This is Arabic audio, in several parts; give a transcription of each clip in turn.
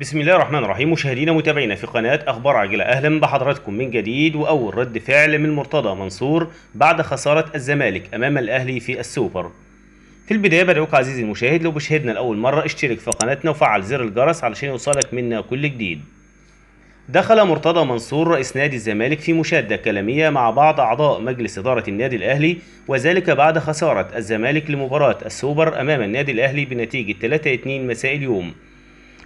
بسم الله الرحمن الرحيم مشاهدينا متابعينا في قناة أخبار عاجلة أهلا بحضراتكم من جديد وأول رد فعل من مرتضى منصور بعد خسارة الزمالك أمام الأهلي في السوبر في البداية بدعوك عزيزي المشاهد لو بشاهدنا لأول مرة اشترك في قناتنا وفعل زر الجرس علشان يوصلك منا كل جديد دخل مرتضى منصور رئيس نادي الزمالك في مشادة كلامية مع بعض أعضاء مجلس إدارة النادي الأهلي وذلك بعد خسارة الزمالك لمباراة السوبر أمام النادي الأهلي بنتيجة 3-2 مساء اليوم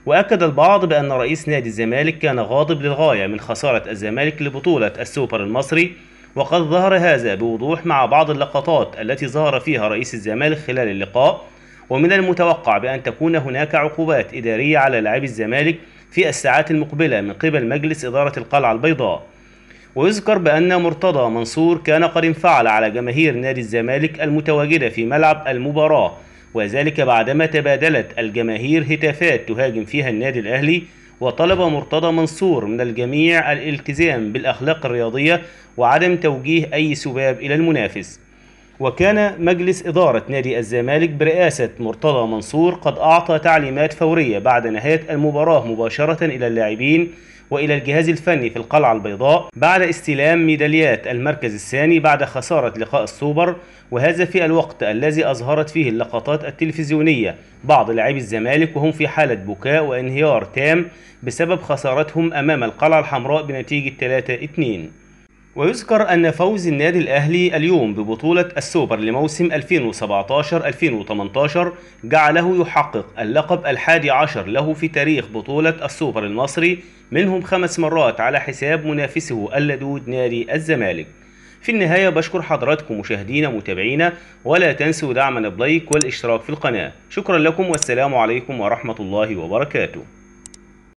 وأكد البعض بأن رئيس نادي الزمالك كان غاضب للغاية من خسارة الزمالك لبطولة السوبر المصري وقد ظهر هذا بوضوح مع بعض اللقطات التي ظهر فيها رئيس الزمالك خلال اللقاء ومن المتوقع بأن تكون هناك عقوبات إدارية على لاعبي الزمالك في الساعات المقبلة من قبل مجلس إدارة القلعة البيضاء ويذكر بأن مرتضى منصور كان قد انفعل على جماهير نادي الزمالك المتواجدة في ملعب المباراة وذلك بعدما تبادلت الجماهير هتافات تهاجم فيها النادي الأهلي وطلب مرتضى منصور من الجميع الالتزام بالأخلاق الرياضية وعدم توجيه أي سباب إلى المنافس وكان مجلس إدارة نادي الزمالك برئاسة مرتضى منصور قد أعطى تعليمات فورية بعد نهاية المباراة مباشرة إلى اللاعبين وإلى الجهاز الفني في القلعة البيضاء بعد استلام ميداليات المركز الثاني بعد خسارة لقاء السوبر وهذا في الوقت الذي أظهرت فيه اللقطات التلفزيونية بعض لاعبي الزمالك وهم في حالة بكاء وانهيار تام بسبب خسارتهم أمام القلعة الحمراء بنتيجة 3-2 ويذكر أن فوز النادي الأهلي اليوم ببطولة السوبر لموسم 2017-2018 جعله يحقق اللقب الحادي عشر له في تاريخ بطولة السوبر المصري منهم خمس مرات على حساب منافسه اللدود نادي الزمالك في النهاية بشكر حضراتكم مشاهدينا متابعينا ولا تنسوا دعمنا بلايك والاشتراك في القناة شكرا لكم والسلام عليكم ورحمة الله وبركاته